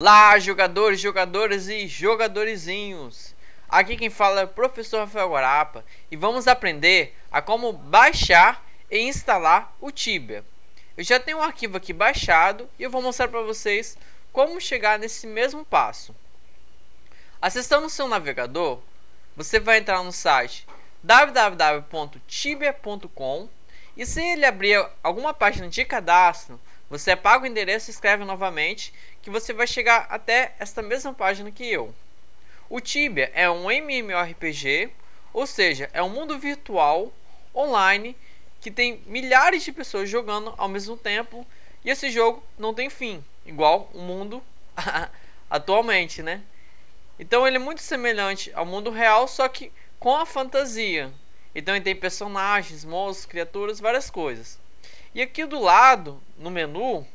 Lá, jogadores, jogadoras e jogadorizinhos. Aqui quem fala é o professor Rafael Guarapa e vamos aprender a como baixar e instalar o Tibia. Eu já tenho um arquivo aqui baixado e eu vou mostrar para vocês como chegar nesse mesmo passo. Acessando o seu navegador, você vai entrar no site www.tibia.com e se ele abrir alguma página de cadastro, você apaga o endereço e escreve novamente, que você vai chegar até esta mesma página que eu. O Tibia é um MMORPG, ou seja, é um mundo virtual online que tem milhares de pessoas jogando ao mesmo tempo e esse jogo não tem fim, igual o mundo atualmente, né? Então ele é muito semelhante ao mundo real, só que com a fantasia. Então ele tem personagens, monstros, criaturas, várias coisas. E aqui do lado, no menu,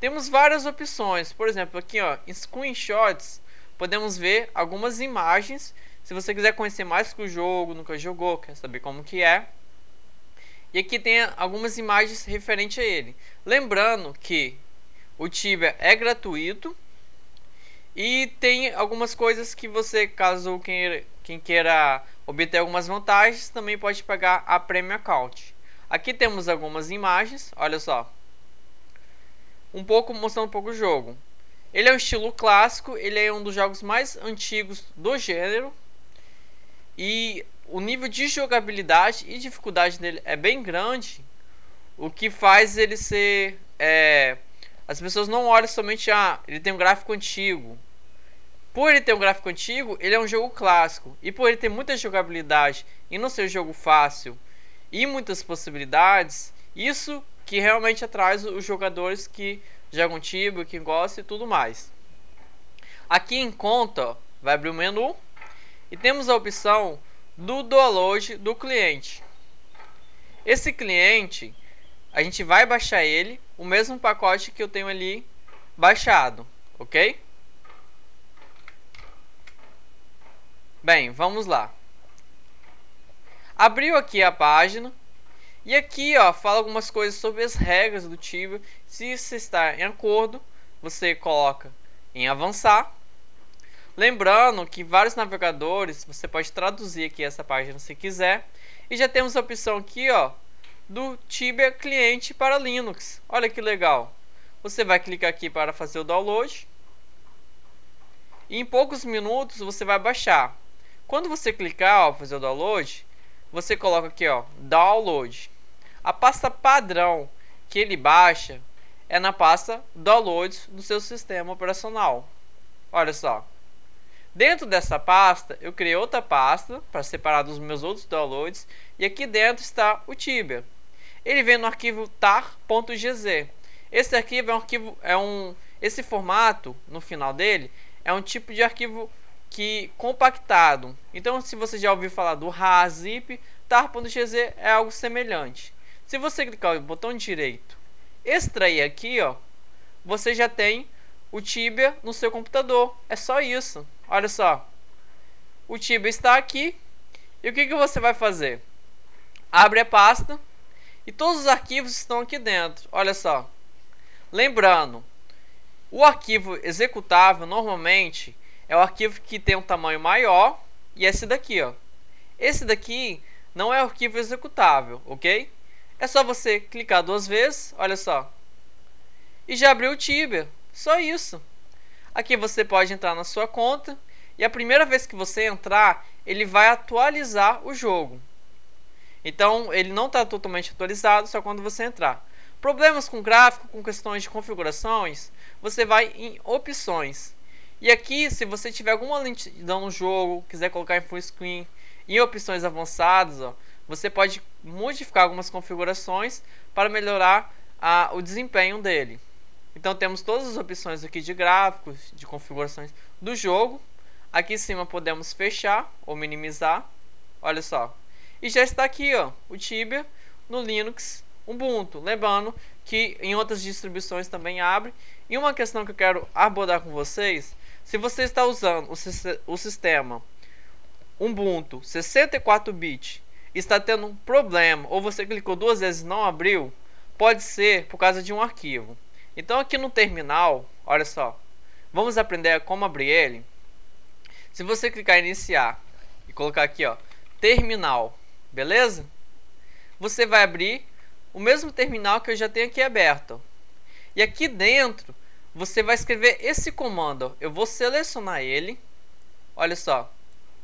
temos várias opções. Por exemplo, aqui ó, em screenshots, podemos ver algumas imagens. Se você quiser conhecer mais que o jogo, nunca jogou, quer saber como que é. E aqui tem algumas imagens referente a ele. Lembrando que o Tibia é gratuito. E tem algumas coisas que você, caso quem, quem queira obter algumas vantagens, também pode pagar a Premium Account. Aqui temos algumas imagens, olha só. Um pouco mostrando um pouco o jogo. Ele é um estilo clássico, ele é um dos jogos mais antigos do gênero. E o nível de jogabilidade e dificuldade dele é bem grande, o que faz ele ser é, as pessoas não olham somente ah, ele tem um gráfico antigo. Por ele ter um gráfico antigo, ele é um jogo clássico. E por ele ter muita jogabilidade e não ser um jogo fácil, e muitas possibilidades, isso que realmente atrai os jogadores que jogam Tibo, que gostam e tudo mais. Aqui em conta, vai abrir o menu e temos a opção do download do cliente. Esse cliente, a gente vai baixar ele, o mesmo pacote que eu tenho ali baixado, ok? Bem, vamos lá. Abriu aqui a página. E aqui, ó, fala algumas coisas sobre as regras do Tibia. Se você está em acordo, você coloca em avançar. Lembrando que vários navegadores, você pode traduzir aqui essa página se quiser. E já temos a opção aqui, ó, do Tibia cliente para Linux. Olha que legal. Você vai clicar aqui para fazer o download. E em poucos minutos você vai baixar. Quando você clicar, ó, fazer o download, você coloca aqui, ó, download. A pasta padrão que ele baixa é na pasta downloads do seu sistema operacional. Olha só. Dentro dessa pasta, eu criei outra pasta para separar dos meus outros downloads e aqui dentro está o Tibia. Ele vem no arquivo tar.gz. Esse arquivo é um arquivo é um esse formato no final dele é um tipo de arquivo que compactado. Então, se você já ouviu falar do RAR-ZIP, é algo semelhante. Se você clicar no botão direito, extrair aqui, ó, você já tem o Tibia no seu computador. É só isso. Olha só. O Tibia está aqui. E o que, que você vai fazer? Abre a pasta e todos os arquivos estão aqui dentro. Olha só. Lembrando, o arquivo executável normalmente é o arquivo que tem um tamanho maior e esse daqui, ó. Esse daqui não é arquivo executável, ok? É só você clicar duas vezes, olha só. E já abriu o Tibia, só isso. Aqui você pode entrar na sua conta e a primeira vez que você entrar, ele vai atualizar o jogo. Então, ele não está totalmente atualizado, só quando você entrar. Problemas com gráfico, com questões de configurações, você vai em opções. E aqui, se você tiver alguma lentidão no jogo, quiser colocar em full screen, em opções avançadas, ó, você pode modificar algumas configurações para melhorar a, o desempenho dele. Então temos todas as opções aqui de gráficos, de configurações do jogo. Aqui em cima podemos fechar ou minimizar. Olha só. E já está aqui ó, o Tibia no Linux Ubuntu. Lembrando que em outras distribuições também abre. E uma questão que eu quero abordar com vocês se você está usando o, o sistema Ubuntu 64 bit está tendo um problema ou você clicou duas vezes e não abriu, pode ser por causa de um arquivo. Então aqui no terminal, olha só, vamos aprender como abrir ele. Se você clicar em iniciar e colocar aqui, ó, terminal, beleza? Você vai abrir o mesmo terminal que eu já tenho aqui aberto. E aqui dentro você vai escrever esse comando. Eu vou selecionar ele. Olha só.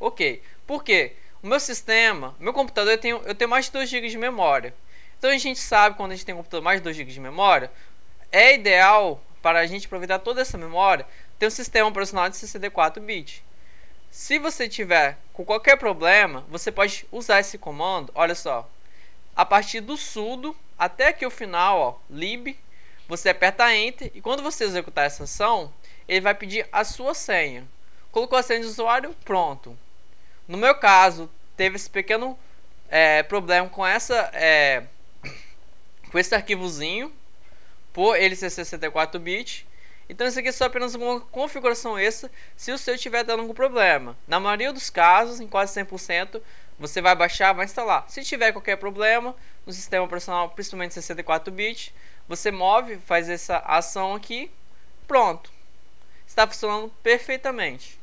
Ok. Por quê? O meu sistema, meu computador, eu tenho, eu tenho mais de 2 GB de memória. Então a gente sabe quando a gente tem um computador mais de 2 GB de memória, é ideal para a gente aproveitar toda essa memória ter um sistema operacional de 64 bits. Se você tiver com qualquer problema, você pode usar esse comando, olha só, a partir do sudo até aqui o final, ó, lib você aperta Enter e quando você executar essa ação, ele vai pedir a sua senha. Colocou a senha de usuário, pronto. No meu caso, teve esse pequeno é, problema com essa é, com esse arquivozinho por ele ser 64 bits. Então isso aqui é só apenas uma configuração extra se o seu estiver dando algum problema. Na maioria dos casos, em quase 100%, você vai baixar, vai instalar. Se tiver qualquer problema no sistema operacional, principalmente 64 bits, você move, faz essa ação aqui, pronto. Está funcionando perfeitamente.